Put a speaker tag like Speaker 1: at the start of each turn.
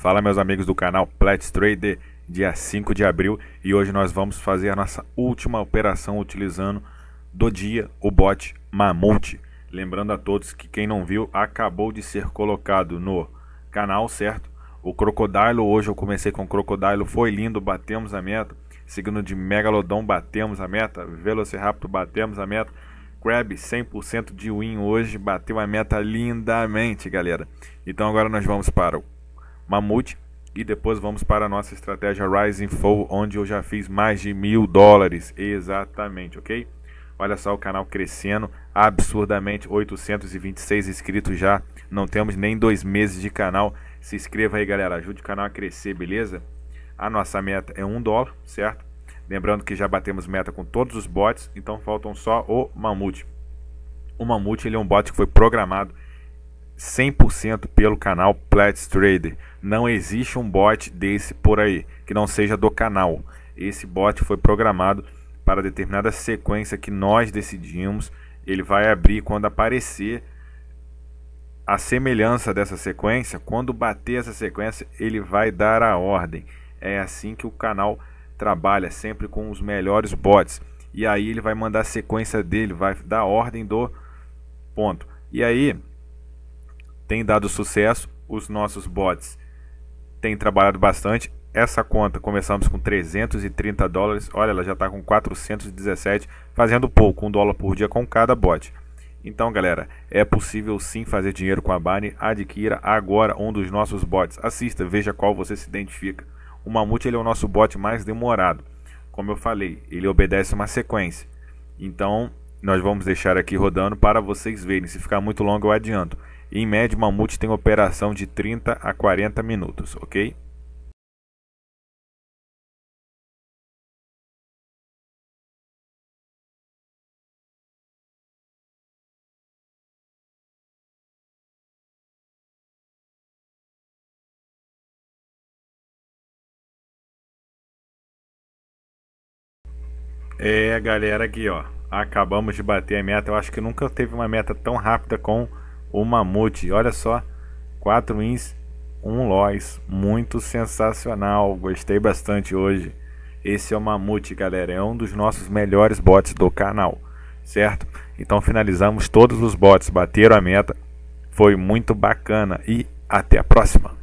Speaker 1: Fala meus amigos do canal Plats Trader, dia 5 de abril e hoje nós vamos fazer a nossa última operação utilizando do dia o bot Mamute. Lembrando a todos que quem não viu acabou de ser colocado no canal, certo? O Crocodilo, hoje eu comecei com o Crocodilo, foi lindo, batemos a meta. Seguindo de Megalodon, batemos a meta. Velociraptor, batemos a meta. Crab 100% de win hoje, bateu a meta lindamente, galera. Então agora nós vamos para o Mamute. E depois vamos para a nossa estratégia Rising Fall, onde eu já fiz mais de mil dólares. Exatamente, ok? Olha só o canal crescendo absurdamente, 826 inscritos já. Não temos nem dois meses de canal. Se inscreva aí, galera. Ajude o canal a crescer, beleza? A nossa meta é um dólar, certo? Lembrando que já batemos meta com todos os bots, então faltam só o Mamute. O Mamute ele é um bot que foi programado 100% pelo canal Platts Trader. Não existe um bot desse por aí que não seja do canal. Esse bot foi programado para determinada sequência que nós decidimos. Ele vai abrir quando aparecer a semelhança dessa sequência. Quando bater essa sequência, ele vai dar a ordem. É assim que o canal trabalha, sempre com os melhores bots. E aí ele vai mandar a sequência dele, vai dar a ordem do ponto. E aí tem dado sucesso, os nossos bots têm trabalhado bastante. Essa conta começamos com 330 dólares, olha, ela já está com 417, fazendo pouco, um dólar por dia com cada bot. Então, galera, é possível sim fazer dinheiro com a Bani Adquira agora um dos nossos bots. Assista, veja qual você se identifica. O Mamute ele é o nosso bot mais demorado. Como eu falei, ele obedece uma sequência. Então, nós vamos deixar aqui rodando para vocês verem. Se ficar muito longo, eu adianto em média, o mamute tem operação de 30 a 40 minutos, ok? É, galera, aqui ó, acabamos de bater a meta. Eu acho que nunca teve uma meta tão rápida com o mamute. Olha só, 4 ins, 1 loss. Muito sensacional. Gostei bastante hoje. Esse é o mamute, galera. É um dos nossos melhores bots do canal, certo? Então finalizamos todos os bots, bateram a meta. Foi muito bacana e até a próxima.